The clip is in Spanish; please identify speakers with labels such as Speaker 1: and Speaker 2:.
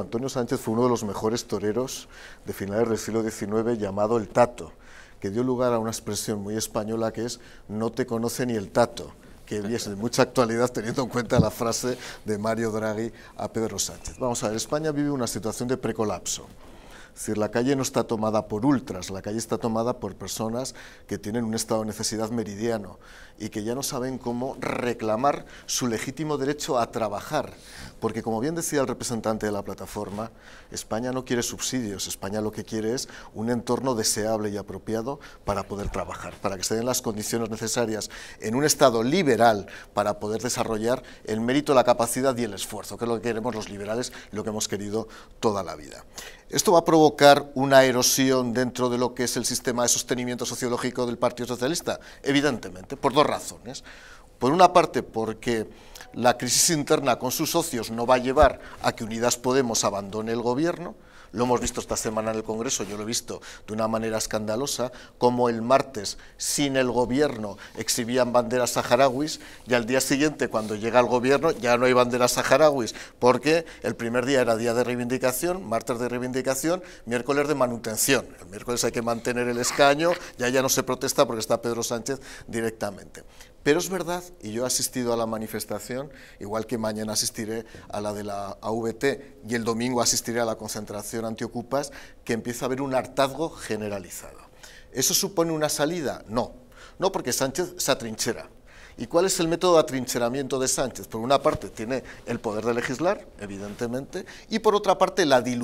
Speaker 1: Antonio Sánchez fue uno de los mejores toreros de finales del siglo XIX llamado el tato, que dio lugar a una expresión muy española que es no te conoce ni el tato que es de mucha actualidad teniendo en cuenta la frase de Mario Draghi a Pedro Sánchez. Vamos a ver, España vive una situación de precolapso. Es decir, la calle no está tomada por ultras, la calle está tomada por personas que tienen un estado de necesidad meridiano y que ya no saben cómo reclamar su legítimo derecho a trabajar. Porque como bien decía el representante de la plataforma, España no quiere subsidios, España lo que quiere es un entorno deseable y apropiado para poder trabajar, para que se den las condiciones necesarias en un Estado liberal para poder desarrollar el mérito, la capacidad y el esfuerzo, que es lo que queremos los liberales lo que hemos querido toda la vida. Esto va a provocar una erosión dentro de lo que es el sistema de sostenimiento sociológico del Partido Socialista, evidentemente, por dos razones. Por una parte, porque la crisis interna con sus socios no va a llevar a que Unidas Podemos abandone el gobierno, lo hemos visto esta semana en el Congreso, yo lo he visto de una manera escandalosa, como el martes, sin el gobierno, exhibían banderas saharauis y al día siguiente, cuando llega el gobierno, ya no hay banderas saharauis, porque el primer día era día de reivindicación, martes de reivindicación, miércoles de manutención. El miércoles hay que mantener el escaño, ya ya no se protesta porque está Pedro Sánchez directamente. Pero es verdad, y yo he asistido a la manifestación, igual que mañana asistiré a la de la AVT y el domingo asistiré a la concentración antiocupas, que empieza a haber un hartazgo generalizado. ¿Eso supone una salida? No, no porque Sánchez se atrinchera. ¿Y cuál es el método de atrincheramiento de Sánchez? Por una parte tiene el poder de legislar, evidentemente, y por otra parte la dilución.